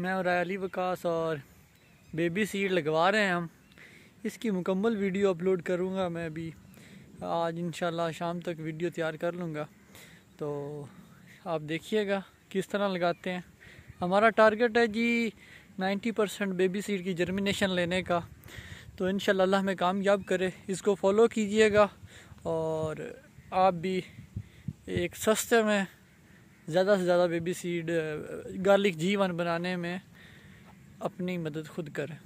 मैं और अली वकास और बेबी सीट लगवा रहे हैं हम इसकी मुकम्मल वीडियो अपलोड करूँगा मैं अभी आज इन शाम तक वीडियो तैयार कर लूँगा तो आप देखिएगा किस तरह लगाते हैं हमारा टारगेट है जी 90 परसेंट बेबी सीड की जर्मिनेशन लेने का तो इन अल्लाह में कामयाब करे इसको फॉलो कीजिएगा और आप भी एक सस्ते में ज़्यादा से ज़्यादा baby seed garlic G one बनाने में अपनी मदद खुद करें